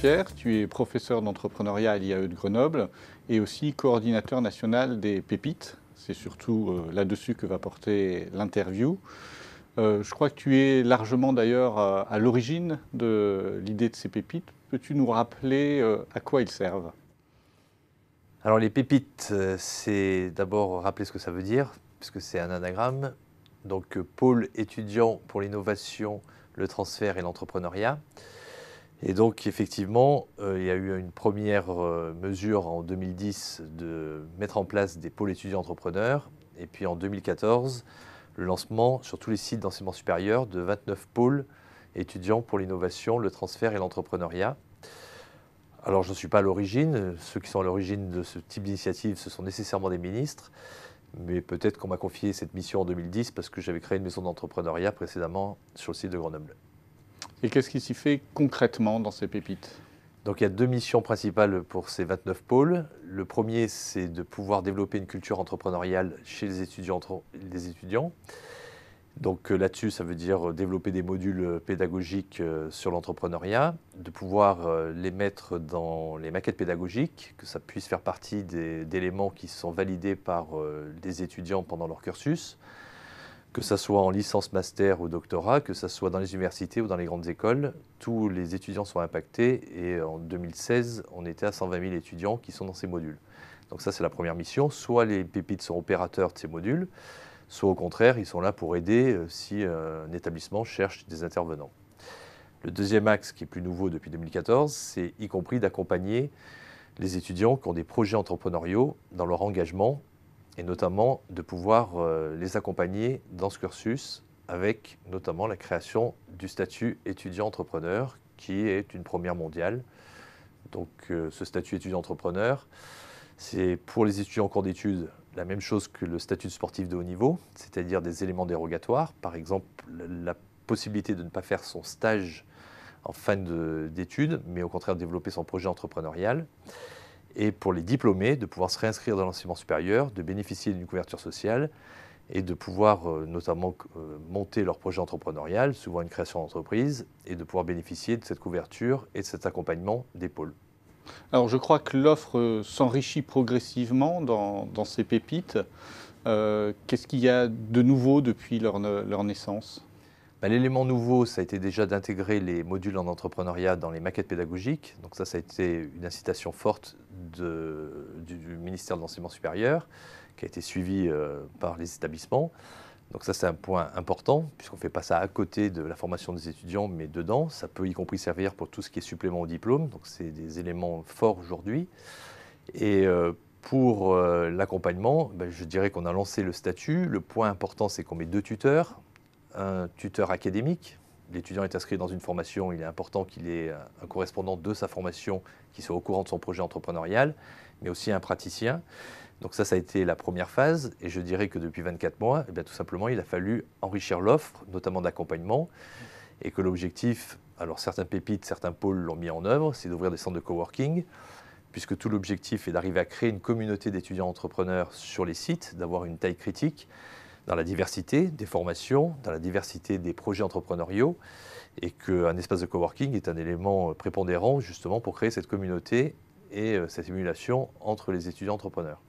Pierre, tu es professeur d'entrepreneuriat à l'IAE de Grenoble et aussi coordinateur national des pépites. C'est surtout euh, là-dessus que va porter l'interview. Euh, je crois que tu es largement d'ailleurs euh, à, l'origine de l'idée de ces pépites. Peux-tu nous rappeler à quoi ils servent Alors les pépites, c'est d'abord rappeler ce que ça veut dire, puisque c'est un anagramme. Donc pôle étudiant pour l'innovation, le transfert et l'entrepreneuriat. Et donc, effectivement, euh, il y a eu une première euh, mesure en 2010 de mettre en place des pôles étudiants entrepreneurs. Et puis en 2014, le lancement sur tous les sites d'enseignement supérieur de 29 pôles étudiants pour l'innovation, le transfert et l'entrepreneuriat. Alors, je ne suis pas à l'origine. Ceux qui sont à l'origine de ce type d'initiative, ce sont nécessairement des ministres. Mais peut-être qu'on m'a confié cette mission en 2010 parce que j'avais créé une maison d'entrepreneuriat précédemment sur le site de Grenoble. Et qu'est-ce qui s'y fait concrètement dans ces pépites donc il y a deux missions principales pour ces 29 pôles. Le premier, c'est de pouvoir développer une culture entrepreneuriale chez les étudiants. Les étudiants. Donc euh, là-dessus, ça veut dire euh, développer des modules euh, pédagogiques sur l'entrepreneuriat, de pouvoir les mettre dans les maquettes pédagogiques, que ça puisse faire partie d'éléments qui sont validés par les étudiants pendant leur cursus que ce soit en licence master ou doctorat, que ce soit dans les universités ou dans les grandes écoles, tous les étudiants sont impactés et en 2016, on était à 120 000 étudiants qui sont dans ces modules. Donc ça, c'est la première mission. Soit les pépites sont opérateurs de ces modules, soit au contraire, ils sont là pour aider euh, si euh, un établissement cherche des intervenants. Le deuxième axe qui est plus nouveau depuis 2014, c'est y compris d'accompagner les étudiants qui ont des projets entrepreneuriaux dans leur engagement et notamment de pouvoir euh, les accompagner dans ce cursus avec notamment la création du statut étudiant-entrepreneur qui est une première mondiale. Donc euh, ce statut étudiant-entrepreneur, c'est pour les étudiants en cours d'études la même chose que le statut de sportif de haut niveau, c'est-à-dire des éléments dérogatoires, par exemple la possibilité de ne pas faire son stage en fin d'études, mais au contraire développer son projet entrepreneurial et pour les diplômés de pouvoir se réinscrire dans l'enseignement supérieur, de bénéficier d'une couverture sociale et de pouvoir euh, notamment euh, monter leur projet entrepreneurial, souvent une création d'entreprise, et de pouvoir bénéficier de cette couverture et de cet accompagnement des pôles. Alors je crois que l'offre euh, s'enrichit progressivement dans, ces pépites. Qu'est-ce qu'il y a de nouveau depuis leur naissance bah, l'élément nouveau, ça a été déjà d'intégrer les modules en entrepreneuriat dans les maquettes pédagogiques. Donc ça, ça a été une incitation forte du, ministère de l'Enseignement supérieur, qui a été suivie euh, par les établissements. Donc ça, c'est un point important, puisqu'on ne fait pas ça à côté de la formation des étudiants, mais dedans. Ça peut y compris servir pour tout ce qui est supplément au diplôme. Donc c'est des éléments forts aujourd'hui. Et euh, pour euh, l'accompagnement, bah, je dirais qu'on a lancé le statut. Le point important, c'est qu'on met deux tuteurs un tuteur académique. L'étudiant est inscrit dans une formation, il est important qu'il ait un correspondant de sa formation qui soit au courant de son projet entrepreneurial, mais aussi un praticien. Donc ça, ça a été la première phase. Et je dirais que depuis 24 mois, eh tout simplement, il a fallu enrichir l'offre, notamment d'accompagnement, et que l'objectif, alors certains pépites, certains pôles l'ont mis en œuvre, c'est d'ouvrir des centres de coworking, puisque tout l'objectif est d'arriver à créer une communauté d'étudiants entrepreneurs sur les sites, d'avoir une taille critique dans la diversité des formations, dans la diversité des projets entrepreneuriaux, et qu'un espace de coworking est un élément prépondérant justement pour créer cette communauté et euh, cette émulation entre les étudiants entrepreneurs.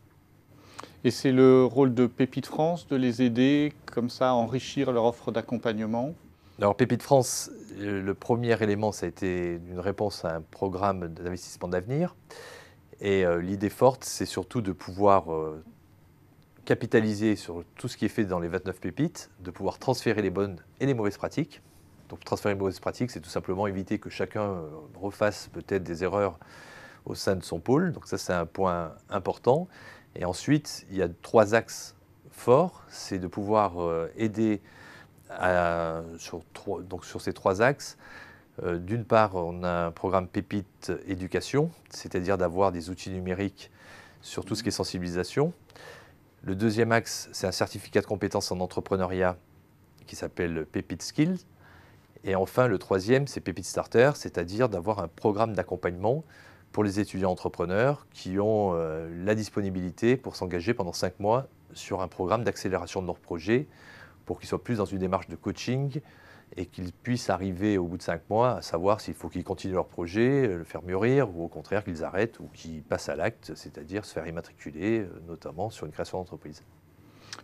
Et c'est le rôle de Pépite France de les aider comme ça à enrichir leur offre d'accompagnement alors Pépite France, euh, le premier élément, ça a été une réponse à un programme d'investissement d'avenir. Et euh, l'idée forte, c'est surtout de pouvoir capitaliser sur tout ce qui est fait dans les 29 pépites, de pouvoir transférer les bonnes et les mauvaises pratiques. Donc transférer les mauvaises pratiques, c'est tout simplement éviter que chacun euh, refasse peut-être des erreurs au sein de son pôle. Donc ça, c'est un point important. Et ensuite, il y a trois axes forts. C'est de pouvoir euh, aider sur, ces trois axes. Euh, d'une part, on a un programme pépite éducation, c'est-à-dire d'avoir des outils numériques sur tout ce qui est sensibilisation. Le deuxième axe, c'est un certificat de compétences en entrepreneuriat qui s'appelle PEPIT Skills. Et enfin, le troisième, c'est PEPIT Starter, c'est-à-dire d'avoir un programme d'accompagnement pour les étudiants entrepreneurs qui ont euh, la disponibilité pour s'engager pendant cinq mois sur un programme d'accélération de leur projet pour qu'ils soient plus dans une démarche de coaching, et qu'ils puissent arriver au bout de cinq mois à savoir s'il faut qu'ils continuent leur projet, euh, le faire mûrir, ou au contraire qu'ils arrêtent ou qu'ils passent à l'acte, c'est-à-dire se faire immatriculer, euh, notamment sur une création d'entreprise.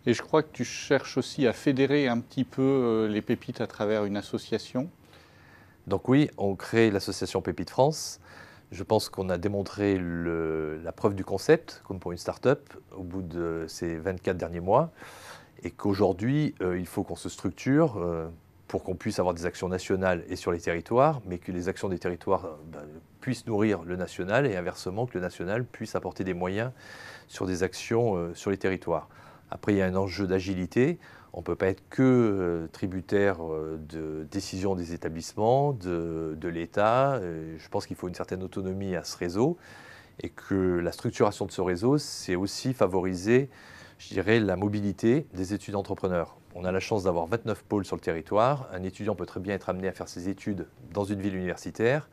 Et je crois que tu cherches aussi à fédérer un petit peu euh, les pépites à travers une association. Donc oui, on crée l'association Pépites France. Je pense qu'on a démontré la preuve du concept, comme pour une start-up, au bout de ces 24 derniers mois, et qu'aujourd'hui, il faut qu'on se structure pour qu'on puisse avoir des actions nationales et sur les territoires, mais que les actions des territoires euh, bah, puissent nourrir le national et inversement que le national puisse apporter des moyens sur des actions euh, sur les territoires. Après, il y a un enjeu d'agilité. On ne peut pas être que euh, tributaire de décisions des établissements, de, l'État. Je pense qu'il faut une certaine autonomie à ce réseau et que la structuration de ce réseau, c'est aussi favoriser, je dirais, la mobilité des études entrepreneurs. On a la chance d'avoir 29 pôles sur le territoire. Un étudiant peut très bien être amené à faire ses études dans une ville universitaire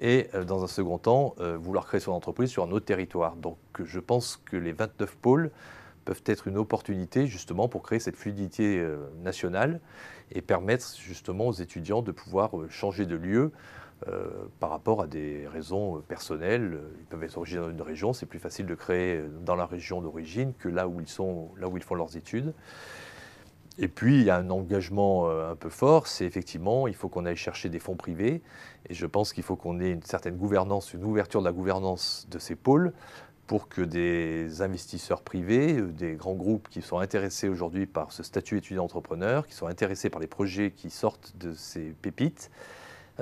et, euh, dans un second temps, euh, vouloir créer son entreprise sur un autre territoire. Donc, je pense que les 29 pôles peuvent être une opportunité justement pour créer cette fluidité euh, nationale et permettre justement aux étudiants de pouvoir changer de lieu par rapport à des raisons personnelles. Ils peuvent être originaires d'une région, c'est plus facile de créer dans la région d'origine que là où ils sont, là où ils font leurs études et puis, il y a un engagement euh, un peu fort, c'est effectivement, il faut qu'on aille chercher des fonds privés, et je pense qu'il faut qu'on ait une certaine gouvernance, une ouverture de la gouvernance de ces pôles, pour que des investisseurs privés, euh, des grands groupes qui sont intéressés aujourd'hui par ce statut étudiant-entrepreneur, qui sont intéressés par les projets qui sortent de ces pépites,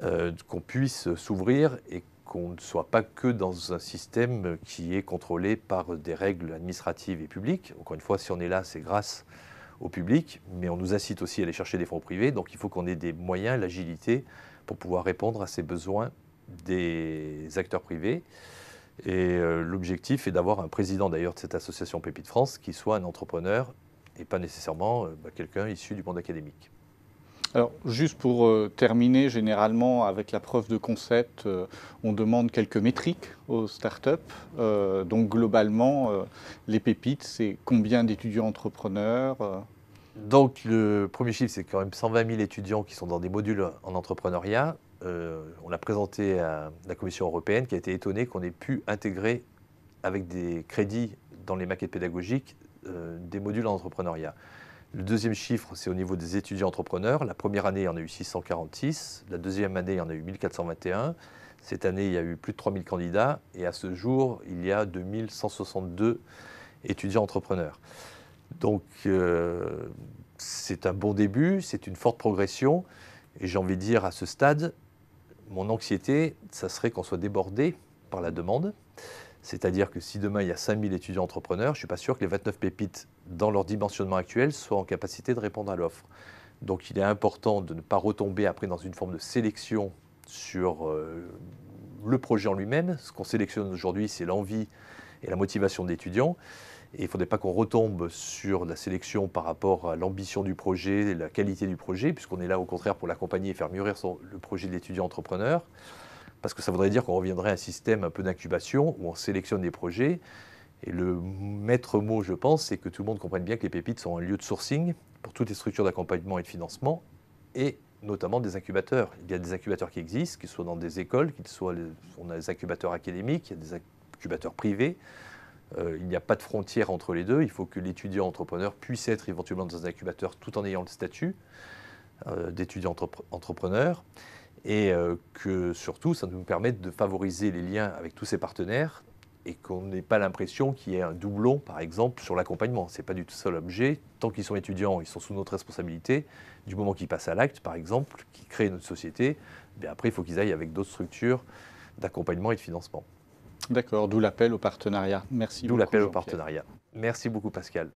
euh, qu'on puisse s'ouvrir et qu'on ne soit pas que dans un système qui est contrôlé par des règles administratives et publiques. Encore une fois, si on est là, c'est grâce au public, mais on nous incite aussi à aller chercher des fonds privés. Donc il faut qu'on ait des moyens, l'agilité pour pouvoir répondre à ces besoins des acteurs privés. Et euh, l'objectif est d'avoir un président d'ailleurs de cette association Pépite France qui soit un entrepreneur et pas nécessairement euh, bah, quelqu'un issu du monde académique. Alors, juste pour euh, terminer, généralement, avec la preuve de concept, euh, on demande quelques métriques aux startups. Euh, donc, globalement, les pépites, c'est combien d'étudiants entrepreneurs Donc, le premier chiffre, c'est quand même 120 000 étudiants qui sont dans des modules en entrepreneuriat. on l'a présenté à la Commission européenne qui a été étonnée qu'on ait pu intégrer avec des crédits dans les maquettes pédagogiques des modules en entrepreneuriat. Le deuxième chiffre, c'est au niveau des étudiants entrepreneurs. La première année, il y en a eu 646. La deuxième année, il y en a eu 1421. Cette année, il y a eu plus de 3000 candidats. Et à ce jour, il y a 2162 étudiants entrepreneurs. Donc, euh, c'est un bon début, c'est une forte progression. Et j'ai envie de dire, à ce stade, mon anxiété, ça serait qu'on soit débordé par la demande. C'est-à-dire que si demain il y a 5000 étudiants entrepreneurs, je ne suis pas sûr que les 29 pépites, dans leur dimensionnement actuel, soient en capacité de répondre à l'offre. Donc il est important de ne pas retomber après dans une forme de sélection sur euh, le projet en lui-même. Ce qu'on sélectionne aujourd'hui, c'est l'envie et la motivation de l'étudiant. Et il ne faudrait pas qu'on retombe sur la sélection par rapport à l'ambition du projet, la qualité du projet, puisqu'on est là au contraire pour l'accompagner et faire mûrir le projet de l'étudiant entrepreneur parce que ça voudrait dire qu'on reviendrait à un système un peu d'incubation où on sélectionne des projets. Et le maître mot, je pense, c'est que tout le monde comprenne bien que les pépites sont un lieu de sourcing pour toutes les structures d'accompagnement et de financement, et notamment des incubateurs. Il y a des incubateurs qui existent, qu'ils soient dans des écoles, qu'ils soient, on a des incubateurs académiques, il y a des incubateurs privés. Euh, il n'y a pas de frontière entre les deux. Il faut que l'étudiant entrepreneur puisse être éventuellement dans un incubateur tout en ayant le statut euh, d'étudiant entrepreneur et euh, que surtout, ça nous permette de favoriser les liens avec tous ces partenaires et qu'on n'ait pas l'impression qu'il y ait un doublon, par exemple, sur l'accompagnement. Ce n'est pas du tout seul objet. Tant qu'ils sont étudiants, ils sont sous notre responsabilité. Du moment qu'ils passent à l'acte, par exemple, qu'ils créent notre société, ben après, il faut qu'ils aillent avec d'autres structures d'accompagnement et de financement. D'accord, d'où l'appel au partenariat. Merci. beaucoup, D'où l'appel au partenariat. Merci beaucoup, Pascal.